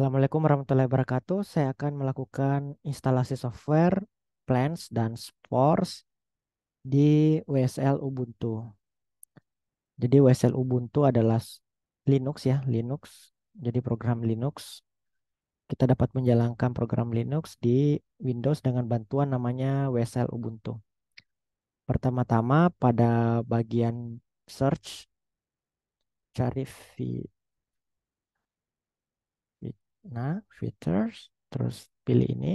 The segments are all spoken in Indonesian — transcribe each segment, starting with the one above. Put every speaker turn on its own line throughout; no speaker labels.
Assalamualaikum warahmatullahi wabarakatuh. Saya akan melakukan instalasi software plans dan Spores di WSL Ubuntu. Jadi WSL Ubuntu adalah Linux ya, Linux. Jadi program Linux. Kita dapat menjalankan program Linux di Windows dengan bantuan namanya WSL Ubuntu. Pertama-tama pada bagian search cari Nah, features, terus pilih ini.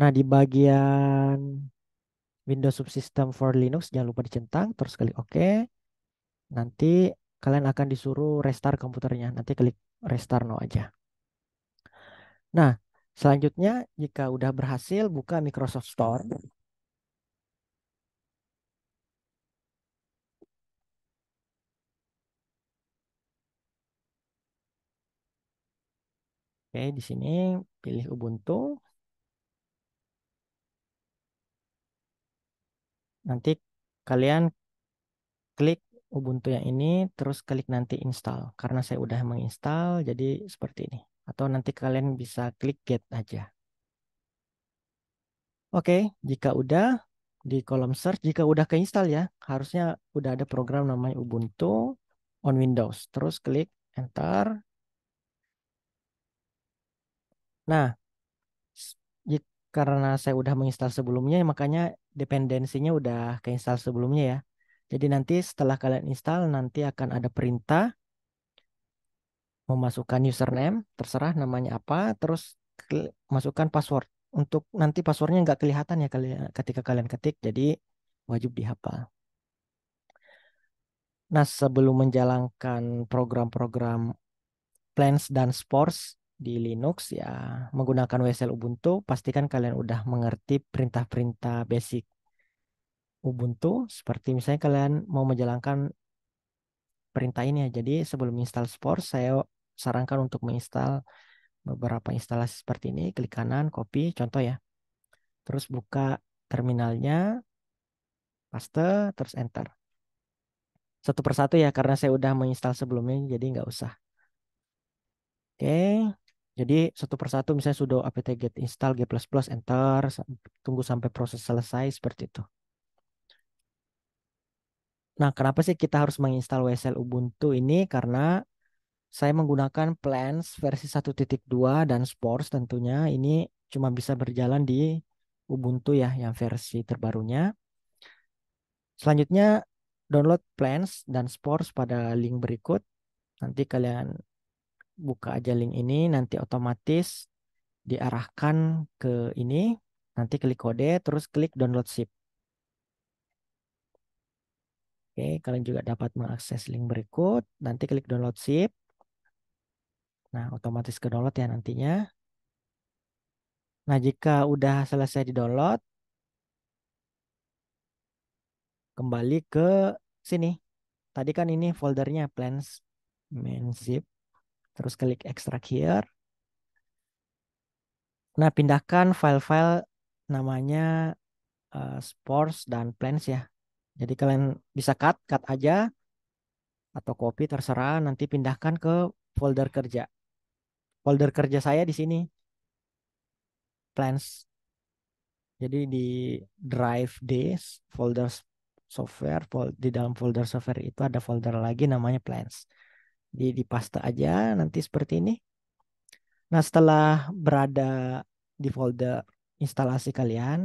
Nah, di bagian Windows Subsystem for Linux, jangan lupa dicentang, terus klik OK. Nanti kalian akan disuruh restart komputernya. Nanti klik restart no aja. Nah, selanjutnya jika udah berhasil, buka Microsoft Store. Oke, di sini pilih Ubuntu. Nanti kalian klik Ubuntu yang ini, terus klik nanti install. Karena saya udah menginstal, jadi seperti ini. Atau nanti kalian bisa klik get aja. Oke, jika udah di kolom search, jika udah keinstall ya, harusnya udah ada program namanya Ubuntu on Windows. Terus klik enter, Nah, ya karena saya udah menginstal sebelumnya, makanya dependensinya udah keinstal sebelumnya ya. Jadi nanti setelah kalian install, nanti akan ada perintah memasukkan username, terserah namanya apa, terus masukkan password. Untuk nanti passwordnya nggak kelihatan ya ketika kalian ketik, jadi wajib dihafal. Nah, sebelum menjalankan program-program plans dan sports, di Linux ya menggunakan WSL Ubuntu pastikan kalian udah mengerti perintah-perintah basic Ubuntu seperti misalnya kalian mau menjalankan perintah ini ya. Jadi sebelum install Spores saya sarankan untuk menginstal beberapa instalasi seperti ini klik kanan copy contoh ya. Terus buka terminalnya paste terus enter satu persatu ya karena saya udah menginstal sebelumnya jadi nggak usah. Oke, okay. Jadi satu persatu misalnya sudah apt get install g++ enter tunggu sampai proses selesai seperti itu. Nah, kenapa sih kita harus menginstal WSL Ubuntu ini? Karena saya menggunakan plans versi 1.2 dan sports tentunya ini cuma bisa berjalan di Ubuntu ya yang versi terbarunya. Selanjutnya download plans dan sports pada link berikut. Nanti kalian buka aja link ini, nanti otomatis diarahkan ke ini. Nanti klik kode, terus klik download zip. Oke, kalian juga dapat mengakses link berikut. Nanti klik download zip. Nah, otomatis ke download ya nantinya. Nah, jika udah selesai di download, kembali ke sini. Tadi kan ini foldernya plans main zip. Terus klik extract here. Nah, pindahkan file-file namanya uh, eh, sports dan plans ya. Jadi kalian bisa cut, cut aja atau copy terserah nanti pindahkan ke folder kerja. Folder kerja saya di sini plants. Jadi di drive D folder software, di dalam folder software itu ada folder lagi namanya plants di di paste aja nanti seperti ini. Nah setelah berada di folder instalasi kalian,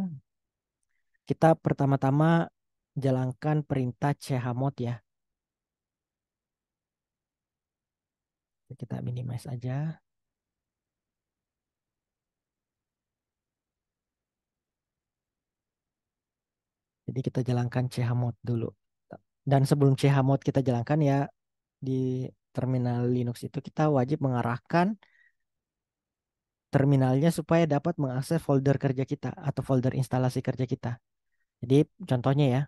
kita pertama-tama jalankan perintah chmod ya. Kita minimize aja. Jadi kita jalankan chmod dulu. Dan sebelum chmod kita jalankan ya di terminal Linux itu kita wajib mengarahkan terminalnya supaya dapat mengakses folder kerja kita atau folder instalasi kerja kita. Jadi contohnya ya.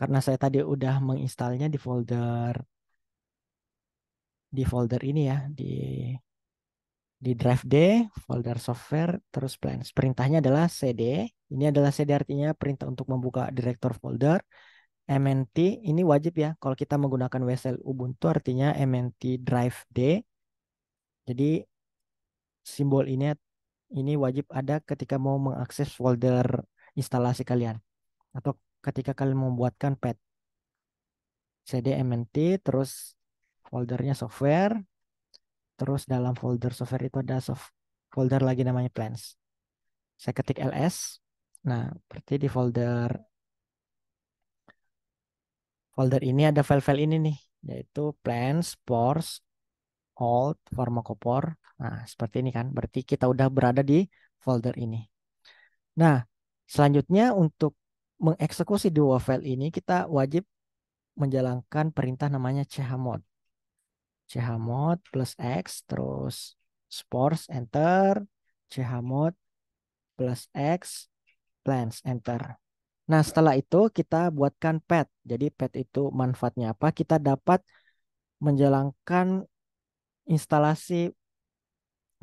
Karena saya tadi udah menginstalnya di folder di folder ini ya, di di drive D, folder software, terus plans. Perintahnya adalah cd. Ini adalah cd artinya perintah untuk membuka direktor folder. MNT ini wajib ya kalau kita menggunakan WSL Ubuntu artinya MNT Drive D. Jadi simbol ini ini wajib ada ketika mau mengakses folder instalasi kalian atau ketika kalian membuatkan pad cd mnt terus foldernya software terus dalam folder software itu ada soft folder lagi namanya plans saya ketik ls nah berarti di folder folder ini ada file-file ini nih, yaitu plants, spores, old, pharmacopore. Nah, seperti ini kan. Berarti kita udah berada di folder ini. Nah, selanjutnya untuk mengeksekusi dua file ini, kita wajib menjalankan perintah namanya chmod. chmod plus x, terus sports enter, chmod plus x, plans, enter. Nah, setelah itu kita buatkan pet. Jadi pet itu manfaatnya apa? Kita dapat menjalankan instalasi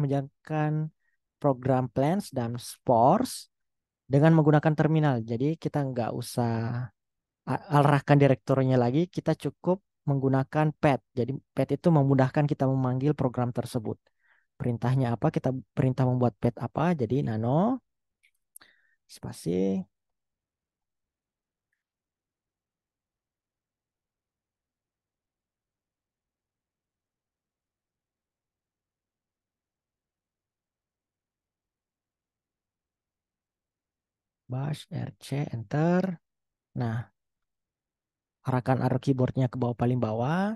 menjalankan program plans dan spores dengan menggunakan terminal. Jadi kita nggak usah arahkan direktornya lagi, kita cukup menggunakan pet. Jadi pet itu memudahkan kita memanggil program tersebut. Perintahnya apa? Kita perintah membuat pet apa? Jadi nano spasi bash rc enter nah arahkan arrow keyboardnya ke bawah paling bawah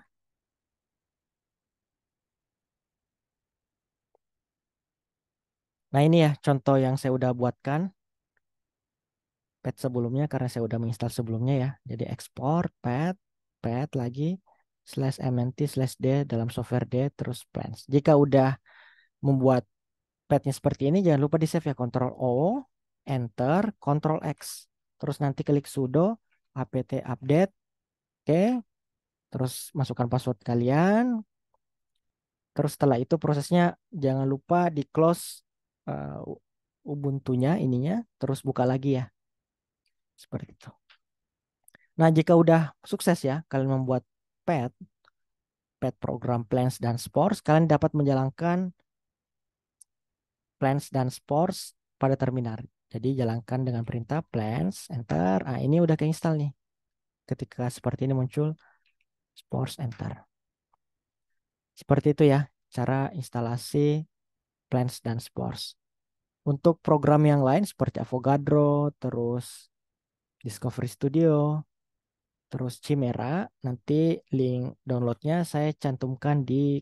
nah ini ya contoh yang saya udah buatkan pet sebelumnya karena saya udah menginstal sebelumnya ya jadi export pet pet lagi slash mnt slash d dalam software d terus plans jika udah membuat petnya seperti ini jangan lupa di save ya Control O enter, control X. Terus nanti klik sudo apt update. Oke. Terus masukkan password kalian. Terus setelah itu prosesnya jangan lupa di close uh, eh, Ubuntu-nya ininya, terus buka lagi ya. Seperti itu. Nah, jika udah sukses ya kalian membuat pet pet program plans dan sports, kalian dapat menjalankan plans dan sports pada terminal jadi jalankan dengan perintah plans, enter. Ah, ini udah keinstall nih. Ketika seperti ini muncul, force enter. Seperti itu ya, cara instalasi plans dan sports. Untuk program yang lain seperti Avogadro, terus Discovery Studio, terus Chimera, nanti link downloadnya saya cantumkan di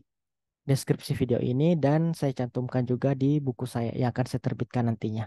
deskripsi video ini dan saya cantumkan juga di buku saya yang akan saya terbitkan nantinya.